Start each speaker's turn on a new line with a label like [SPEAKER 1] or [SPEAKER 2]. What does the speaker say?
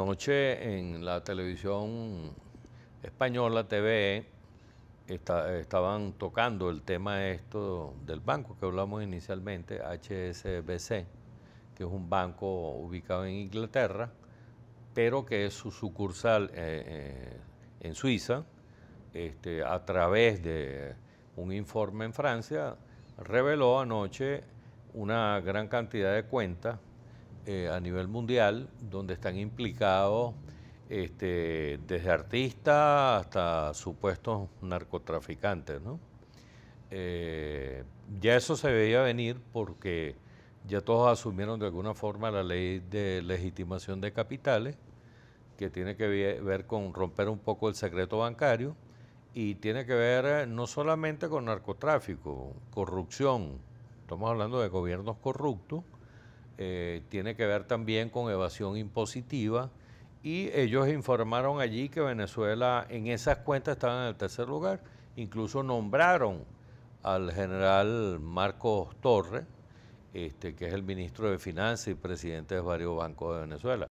[SPEAKER 1] Anoche en la televisión española TVE estaban tocando el tema esto del banco que hablamos inicialmente, HSBC, que es un banco ubicado en Inglaterra, pero que es su sucursal eh, eh, en Suiza, este, a través de un informe en Francia, reveló anoche una gran cantidad de cuentas eh, a nivel mundial donde están implicados este, desde artistas hasta supuestos narcotraficantes. Eh, ya eso se veía venir porque ya todos asumieron de alguna forma la ley de legitimación de capitales, que tiene que ver con romper un poco el secreto bancario y tiene que ver eh, no solamente con narcotráfico, corrupción, estamos hablando de gobiernos corruptos, eh, tiene que ver también con evasión impositiva y ellos informaron allí que Venezuela en esas cuentas estaba en el tercer lugar, incluso nombraron al general Marcos Torres, este, que es el ministro de Finanzas y presidente de varios bancos de Venezuela.